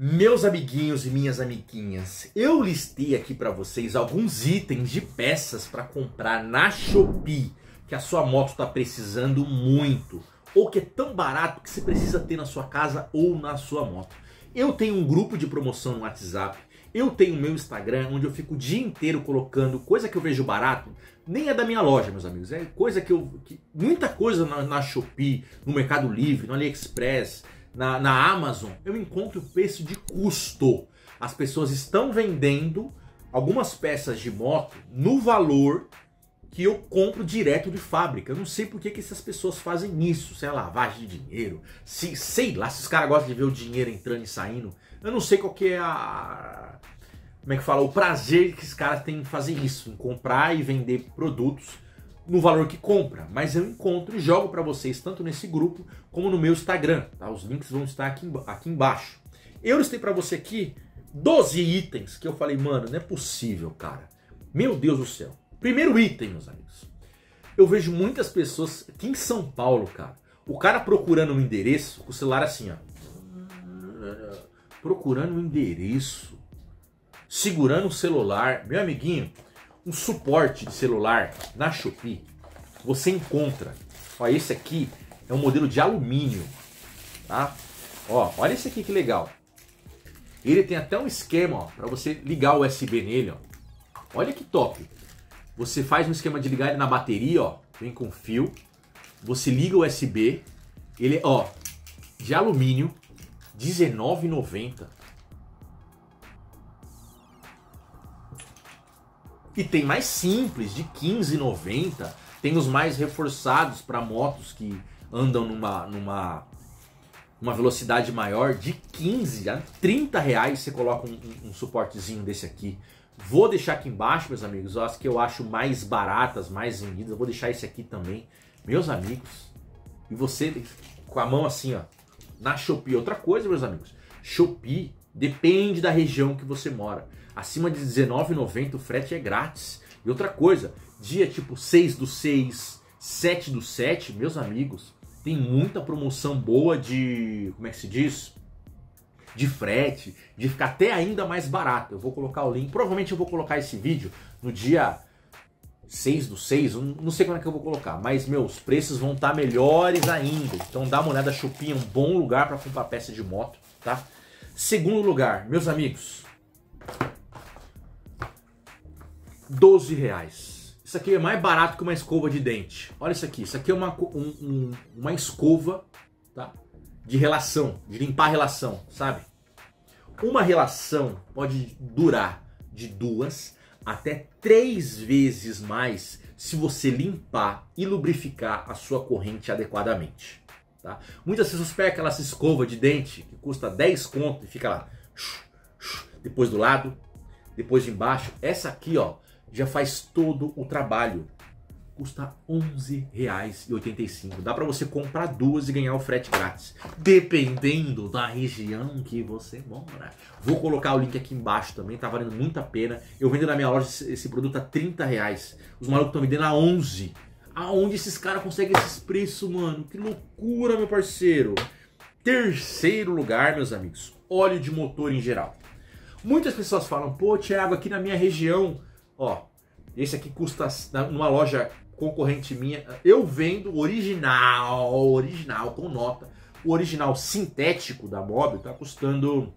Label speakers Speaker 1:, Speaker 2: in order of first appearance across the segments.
Speaker 1: Meus amiguinhos e minhas amiguinhas, eu listei aqui para vocês alguns itens de peças para comprar na Shopee que a sua moto está precisando muito ou que é tão barato que você precisa ter na sua casa ou na sua moto. Eu tenho um grupo de promoção no WhatsApp, eu tenho o meu Instagram onde eu fico o dia inteiro colocando coisa que eu vejo barato, nem é da minha loja, meus amigos, é coisa que eu. Que, muita coisa na, na Shopee, no Mercado Livre, no AliExpress na, na Amazon, eu encontro o preço de custo. As pessoas estão vendendo algumas peças de moto no valor que eu compro direto de fábrica. Eu não sei por que, que essas pessoas fazem isso, sei lá, lavagem de dinheiro, se, sei lá, se os caras gostam de ver o dinheiro entrando e saindo. Eu não sei qual que é a. Como é que fala? O prazer que esses caras têm em fazer isso, em comprar e vender produtos no valor que compra, mas eu encontro e jogo para vocês tanto nesse grupo como no meu Instagram. Tá? Os links vão estar aqui, aqui embaixo. Eu listei para você aqui 12 itens que eu falei, mano, não é possível, cara. Meu Deus do céu. Primeiro item, meus amigos. Eu vejo muitas pessoas aqui em São Paulo, cara. O cara procurando um endereço, com o celular assim, ó. Procurando um endereço. Segurando o celular. Meu amiguinho, um suporte de celular na Shopee, você encontra. Ó, esse aqui é um modelo de alumínio, tá? Ó, olha esse aqui que legal. Ele tem até um esquema para você ligar o USB nele, ó. Olha que top. Você faz um esquema de ligar ele na bateria, ó. Vem com fio. Você liga o USB. Ele, ó, de alumínio, 19,90. E tem mais simples, de 15,90. Tem os mais reforçados para motos que andam numa, numa uma velocidade maior, de 15 a 30 reais você coloca um, um, um suportezinho desse aqui. Vou deixar aqui embaixo, meus amigos, as que eu acho mais baratas, mais vendidas. Eu vou deixar esse aqui também, meus amigos. E você com a mão assim, ó, na Shopee. Outra coisa, meus amigos, Shopee depende da região que você mora. Acima de R$19,90 o frete é grátis. E outra coisa, dia tipo 6 do 6, 7 do 7, meus amigos, tem muita promoção boa de. Como é que se diz? De frete, de ficar até ainda mais barato. Eu vou colocar o link. Provavelmente eu vou colocar esse vídeo no dia 6 do 6, não sei quando é que eu vou colocar, mas meus preços vão estar tá melhores ainda. Então dá uma olhada, chupinha, é um bom lugar para comprar peça de moto, tá? Segundo lugar, meus amigos, 12 reais. Isso aqui é mais barato que uma escova de dente. Olha isso aqui. Isso aqui é uma, um, um, uma escova tá? de relação, de limpar a relação, sabe? Uma relação pode durar de duas até três vezes mais se você limpar e lubrificar a sua corrente adequadamente. Tá? Muitas pessoas pegam aquela escova de dente que custa 10 conto e fica lá, depois do lado, depois de embaixo. Essa aqui, ó, já faz todo o trabalho. Custa R$ 11,85. Dá para você comprar duas e ganhar o frete grátis, dependendo da região que você mora. Vou colocar o link aqui embaixo também, tá valendo muito a pena. Eu vendo na minha loja esse produto a 30 reais. Os malucos estão vendendo a 11. Aonde esses caras conseguem esses preços, mano? Que loucura, meu parceiro. Terceiro lugar, meus amigos, óleo de motor em geral. Muitas pessoas falam, pô, Thiago, aqui na minha região Ó, esse aqui custa numa loja concorrente minha. Eu vendo original, original, com nota. O original sintético da Mob tá custando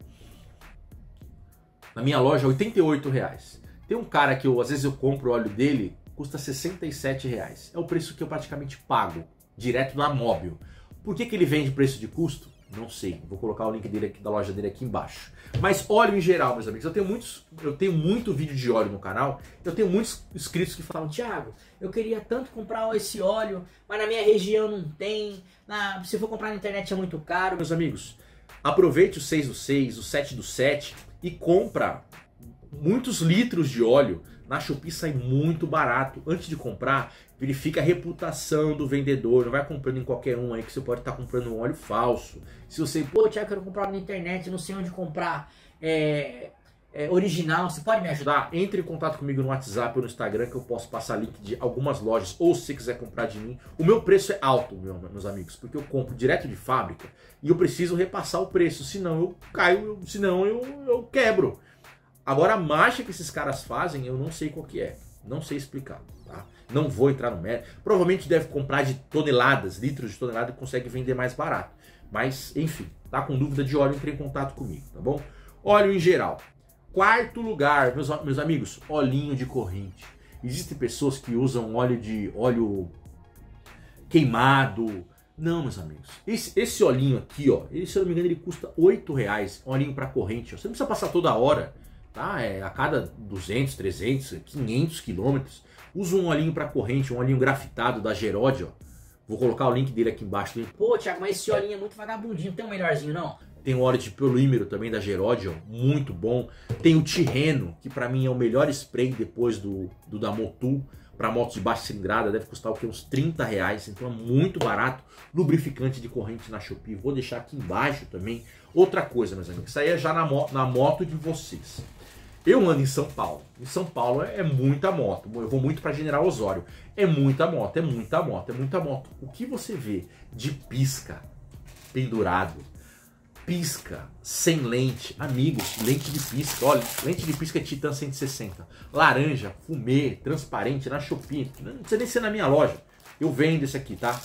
Speaker 1: na minha loja 88 reais. Tem um cara que eu, às vezes eu compro o óleo dele, custa 67 reais. É o preço que eu praticamente pago direto na Móbil. Por que, que ele vende preço de custo? Não sei. Vou colocar o link dele aqui, da loja dele aqui embaixo. Mas óleo em geral, meus amigos. Eu tenho muitos, eu tenho muito vídeo de óleo no canal. Eu tenho muitos inscritos que falam, Thiago, eu queria tanto comprar esse óleo, mas na minha região não tem. Na, se for comprar na internet é muito caro. Meus amigos, aproveite o 6 do 6, o 7 do 7 e compra muitos litros de óleo, na Shopee sai muito barato. Antes de comprar, verifica a reputação do vendedor. Não vai comprando em qualquer um aí que você pode estar tá comprando um óleo falso. Se você, pô, Tiago, quero comprar na internet, não sei onde comprar é, é, original, você pode me ajudar? Entre em contato comigo no WhatsApp ou no Instagram que eu posso passar link de algumas lojas. Ou se você quiser comprar de mim, o meu preço é alto, meus amigos, porque eu compro direto de fábrica e eu preciso repassar o preço, senão eu caio, senão eu, eu quebro. Agora a marcha que esses caras fazem, eu não sei qual que é. Não sei explicar, tá? Não vou entrar no mérito. Provavelmente deve comprar de toneladas, litros de tonelada, e consegue vender mais barato. Mas, enfim, tá com dúvida de óleo, entre em contato comigo, tá bom? Óleo em geral. Quarto lugar, meus, meus amigos, olhinho de corrente. Existem pessoas que usam óleo de óleo queimado. Não, meus amigos. Esse, esse olhinho aqui, ó, ele, se eu não me engano, ele custa R$ reais. Olhinho para corrente. Ó. Você não precisa passar toda hora tá? É, a cada 200, 300, 500 quilômetros. Usa um olhinho para corrente, um olhinho grafitado da Gerode, ó. Vou colocar o link dele aqui embaixo. Hein? Pô, Thiago, mas esse olhinho é muito vagabundinho, tem um melhorzinho não? Tem o óleo de polímero também da Gerodion, muito bom. Tem o Tirreno, que para mim é o melhor spray depois do, do da Motul. Para motos de baixa cilindrada deve custar o que? Uns 30 reais, então é muito barato. Lubrificante de corrente na Shopee, vou deixar aqui embaixo também. Outra coisa, meus amigos, isso aí é já na, mo na moto de vocês. Eu ando em São Paulo. Em São Paulo é, é muita moto. Eu vou muito para General Osório. É muita moto, é muita moto, é muita moto. O que você vê de pisca pendurado, pisca sem lente, amigo, lente de pisca, olha, lente de pisca é Titan 160, laranja, fumê, transparente, na Shopee, não precisa nem ser na minha loja. Eu vendo esse aqui, tá?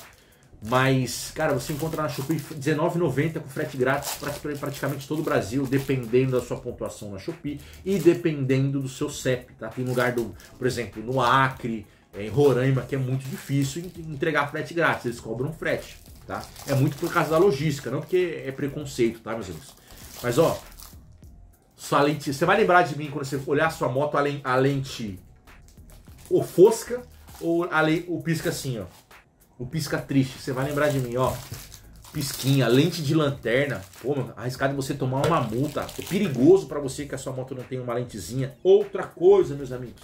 Speaker 1: Mas, cara, você encontra na Shopee R$19,90 com frete grátis para praticamente todo o Brasil, dependendo da sua pontuação na Shopee e dependendo do seu CEP, tá? Tem lugar, do, por exemplo, no Acre, é, em Roraima, que é muito difícil entregar frete grátis, eles cobram frete, tá? É muito por causa da logística, não porque é preconceito, tá, meus amigos? Mas, ó, sua lente, você vai lembrar de mim quando você olhar sua moto, a lente, ou fosca ou a, o pisca assim, ó. O pisca triste, você vai lembrar de mim, ó. Pisquinha, lente de lanterna. Pô, mano, arriscado você tomar uma multa. É perigoso para você que a sua moto não tem uma lentezinha. Outra coisa, meus amigos.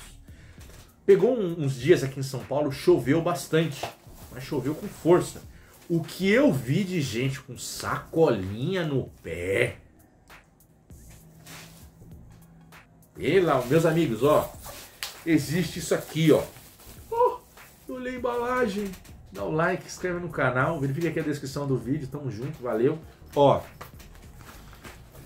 Speaker 1: Pegou um, uns dias aqui em São Paulo, choveu bastante, mas choveu com força. O que eu vi de gente com sacolinha no pé. Pela, meus amigos, ó. Existe isso aqui, ó. Oh, olhei a embalagem dá o like, inscreve no canal, verifique aqui a descrição do vídeo. Tamo junto, valeu. Ó,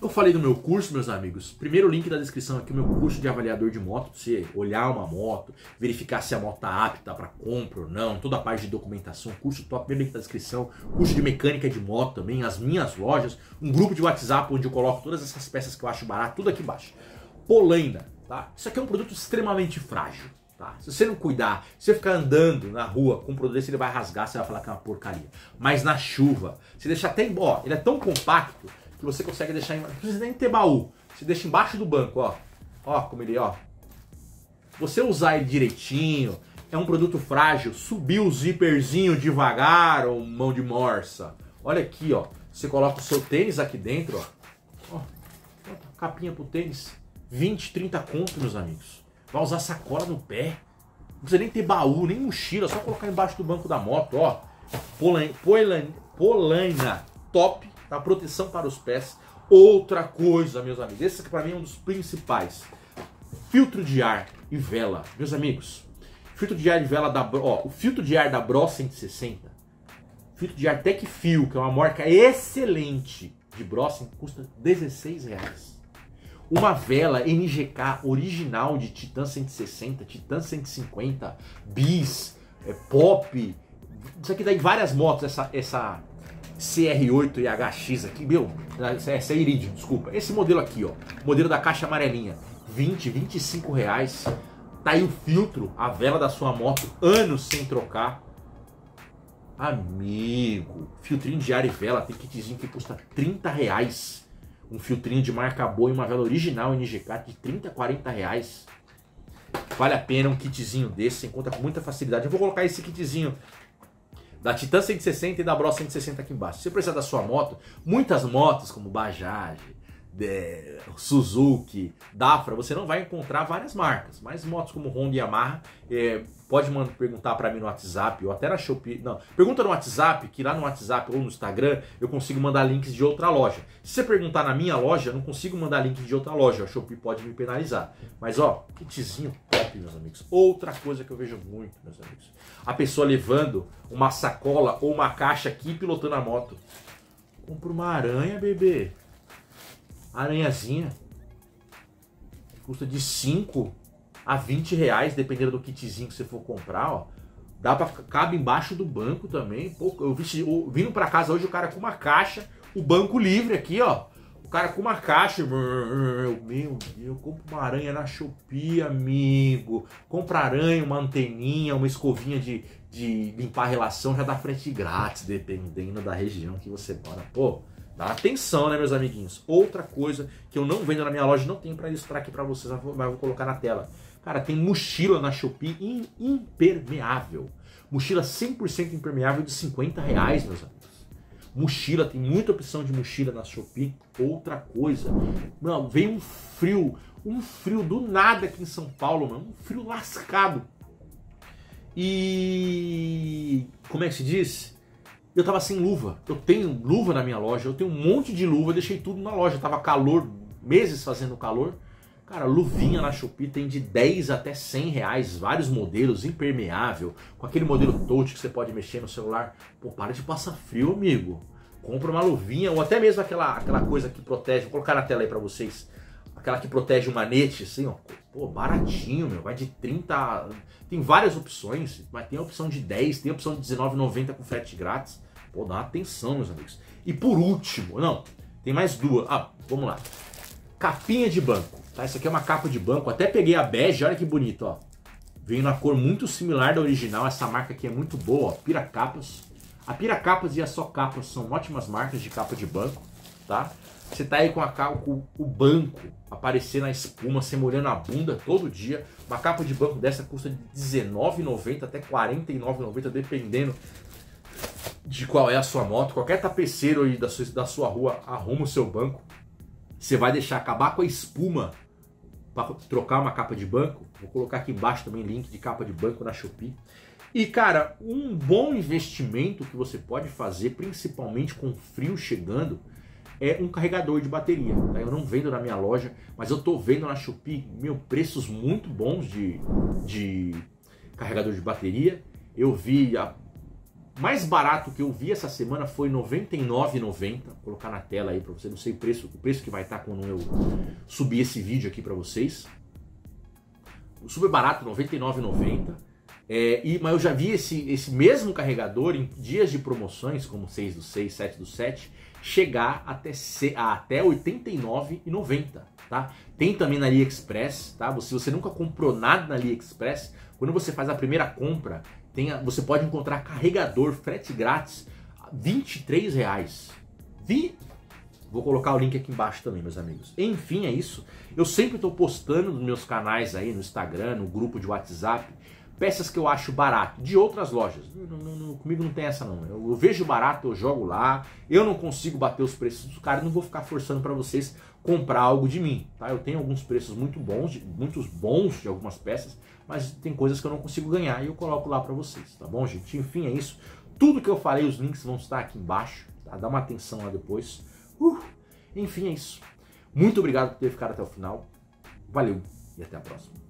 Speaker 1: eu falei do meu curso, meus amigos. Primeiro link da descrição aqui, o meu curso de avaliador de moto, pra você olhar uma moto, verificar se a moto tá apta para compra ou não, toda a parte de documentação, curso top, primeiro link da descrição, curso de mecânica de moto também, as minhas lojas, um grupo de WhatsApp onde eu coloco todas essas peças que eu acho barato, tudo aqui embaixo. Polaina, tá? Isso aqui é um produto extremamente frágil. Tá? Se você não cuidar, se você ficar andando na rua com um produto desse, ele vai rasgar, você vai falar que é uma porcaria. Mas na chuva, você deixa até. Ó, ele é tão compacto que você consegue deixar. Não precisa nem ter baú. Você deixa embaixo do banco, ó. Ó, como ele, é, ó. Você usar ele direitinho, é um produto frágil. Subir o zíperzinho devagar, ou mão de morsa. Olha aqui, ó. Você coloca o seu tênis aqui dentro, ó. ó capinha pro tênis. 20, 30 conto, meus amigos. Vai usar sacola no pé. Não precisa nem ter baú, nem mochila, só colocar embaixo do banco da moto, ó. Polan, polan, polaina top, da tá? Proteção para os pés. Outra coisa, meus amigos, esse aqui para mim é um dos principais. Filtro de ar e vela, meus amigos. Filtro de ar e vela da, ó, o filtro de ar da Bro 160. Filtro de ar Tech Fio, que é uma marca excelente de Bro, assim, custa 16 reais. Uma vela NGK original de Titan 160, Titan 150, Bis, é, Pop. Isso aqui dá em várias motos, essa, essa CR8 e HX aqui, meu. Essa é Iridium, desculpa. Esse modelo aqui, ó. Modelo da caixa amarelinha. 20, 25 reais. Tá aí o filtro, a vela da sua moto, anos sem trocar. Amigo, filtrinho de ar e vela, tem kitzinho que custa 30 reais um filtrinho de marca boa e uma vela original NGK de 30, 40 reais. Vale a pena um kitzinho desse, você encontra com muita facilidade. Eu vou colocar esse kitzinho da Titan 160 e da Bro 160 aqui embaixo. Se você precisar da sua moto, muitas motos como Bajaj, é, Suzuki, Dafra, você não vai encontrar várias marcas, mas motos como Honda e Yamaha, é, pode mandar, perguntar para mim no WhatsApp ou até na Shopee, não, pergunta no WhatsApp, que lá no WhatsApp ou no Instagram eu consigo mandar links de outra loja. Se você perguntar na minha loja, eu não consigo mandar link de outra loja, a Shopee pode me penalizar. Mas ó, kitzinho top, meus amigos. Outra coisa que eu vejo muito, meus amigos, a pessoa levando uma sacola ou uma caixa aqui pilotando a moto. Compra uma aranha, bebê aranhazinha. Custa de 5 a 20 reais, dependendo do kitzinho que você for comprar, ó. Dá pra, cabe embaixo do banco também. Pô, eu vi, eu, vindo pra casa hoje o cara com uma caixa, o banco livre aqui, ó. O cara com uma caixa. Meu Deus, Compra uma aranha na Shopee, amigo. Compra aranha, uma anteninha, uma escovinha de, de limpar a relação já dá frente grátis, dependendo da região que você mora. Pô, Dá Atenção, né, meus amiguinhos? Outra coisa que eu não vendo na minha loja, não tenho para ilustrar aqui para vocês, mas vou colocar na tela. Cara, tem mochila na Shopee impermeável. Mochila 100% impermeável de 50 reais, meus amigos. Mochila, tem muita opção de mochila na Shopee. Outra coisa, mano, veio um frio, um frio do nada aqui em São Paulo, mano, um frio lascado. E como é que se diz? Eu tava sem luva. Eu tenho luva na minha loja, eu tenho um monte de luva, deixei tudo na loja. Tava calor, meses fazendo calor. Cara, luvinha na Shopee tem de 10 até 100 reais, vários modelos, impermeável, com aquele modelo touch que você pode mexer no celular. Pô, para de passar frio, amigo. Compra uma luvinha, ou até mesmo aquela, aquela coisa que protege, vou colocar na tela aí pra vocês, aquela que protege o manete, assim, ó. Pô, baratinho, meu, vai de 30... Tem várias opções, mas tem a opção de 10, tem a opção de 19,90 com frete grátis. Pô, dá atenção, meus amigos. E por último, não, tem mais duas. Ah, vamos lá. Capinha de banco. Tá, essa aqui é uma capa de banco. Até peguei a bege, olha que bonito, ó. Vem na cor muito similar da original. Essa marca aqui é muito boa, ó. Pira Capas. A Pira Capas e a Só Capas são ótimas marcas de capa de banco, tá? Você tá aí com a com o banco aparecer na espuma, você molhando a bunda todo dia. Uma capa de banco dessa custa R$19,90 até R$49,90, dependendo de qual é a sua moto, qualquer tapeceiro aí da sua, da sua rua arruma o seu banco. Você vai deixar acabar com a espuma para trocar uma capa de banco. Vou colocar aqui embaixo também link de capa de banco na Shopee. E cara, um bom investimento que você pode fazer, principalmente com frio chegando, é um carregador de bateria. Tá? Eu não vendo na minha loja, mas eu tô vendo na Shopee meu, preços muito bons de, de carregador de bateria. Eu vi a mais barato que eu vi essa semana foi R$ 99,90. Vou colocar na tela aí para você, não sei o preço, o preço que vai estar tá quando eu subir esse vídeo aqui para vocês. Super barato, R$ 99,90. É, mas eu já vi esse, esse mesmo carregador em dias de promoções, como 6 do 6, 7 do 7, chegar até, até R$ 89,90. Tá? Tem também na AliExpress, tá? Se você nunca comprou nada na AliExpress, quando você faz a primeira compra, tem, você pode encontrar carregador frete grátis a 23 reais. Vi? Vou colocar o link aqui embaixo também, meus amigos. Enfim, é isso. Eu sempre estou postando nos meus canais aí, no Instagram, no grupo de WhatsApp, peças que eu acho barato, de outras lojas. Não, não, não, comigo não tem essa não. Eu, eu, vejo barato, eu jogo lá. Eu não consigo bater os preços dos caras, não vou ficar forçando para vocês comprar algo de mim, tá? Eu tenho alguns preços muito bons, de, muitos bons de algumas peças, mas tem coisas que eu não consigo ganhar e eu coloco lá para vocês, tá bom, gente? Enfim, é isso. Tudo que eu falei, os links vão estar aqui embaixo, tá? Dá uma atenção lá depois. Uh, enfim, é isso. Muito obrigado por ter ficado até o final. Valeu e até a próxima.